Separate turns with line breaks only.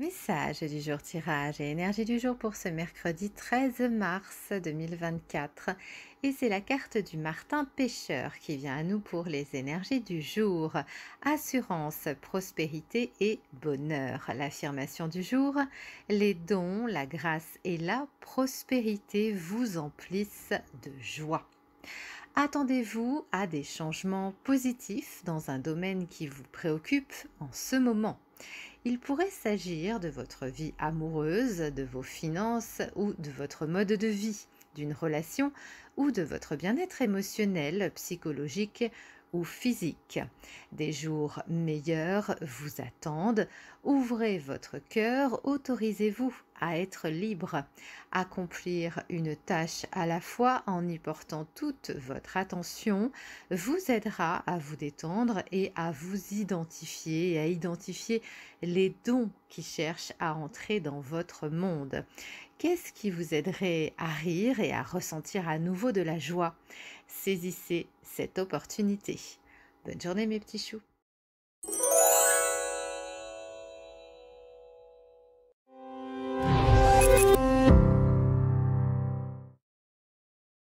Message du jour tirage et énergie du jour pour ce mercredi 13 mars 2024. Et c'est la carte du Martin Pêcheur qui vient à nous pour les énergies du jour. Assurance, prospérité et bonheur. L'affirmation du jour. Les dons, la grâce et la prospérité vous emplissent de joie. Attendez-vous à des changements positifs dans un domaine qui vous préoccupe en ce moment. Il pourrait s'agir de votre vie amoureuse, de vos finances ou de votre mode de vie, d'une relation ou de votre bien-être émotionnel, psychologique ou physique. Des jours meilleurs vous attendent. Ouvrez votre cœur, autorisez-vous à être libre, accomplir une tâche à la fois en y portant toute votre attention vous aidera à vous détendre et à vous identifier et à identifier les dons qui cherchent à entrer dans votre monde. Qu'est-ce qui vous aiderait à rire et à ressentir à nouveau de la joie Saisissez cette opportunité. Bonne journée mes petits choux